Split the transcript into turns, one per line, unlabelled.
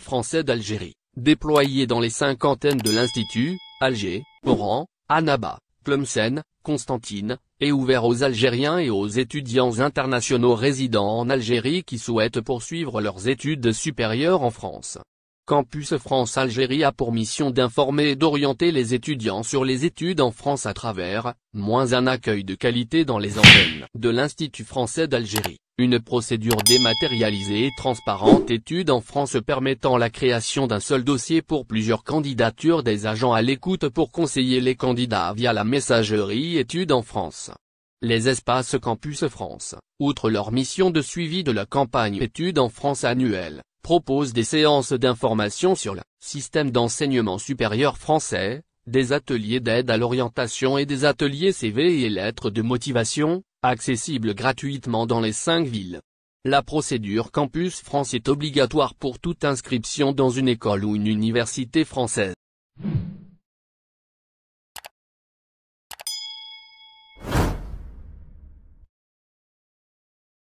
français d'Algérie, Déployé dans les antennes de l'Institut, Alger, Oran, Annaba, Plumsen, Constantine, est ouvert aux Algériens et aux étudiants internationaux résidents en Algérie qui souhaitent poursuivre leurs études supérieures en France. Campus France Algérie a pour mission d'informer et d'orienter les étudiants sur les études en France à travers, moins un accueil de qualité dans les antennes de l'Institut français d'Algérie. Une procédure dématérialisée et transparente étude en France permettant la création d'un seul dossier pour plusieurs candidatures des agents à l'écoute pour conseiller les candidats via la messagerie Études en France. Les espaces Campus France, outre leur mission de suivi de la campagne étude en France annuelle, proposent des séances d'information sur le système d'enseignement supérieur français, des ateliers d'aide à l'orientation et des ateliers CV et lettres de motivation, accessibles gratuitement dans les cinq villes. La procédure Campus France est obligatoire pour toute inscription dans une école ou une université française.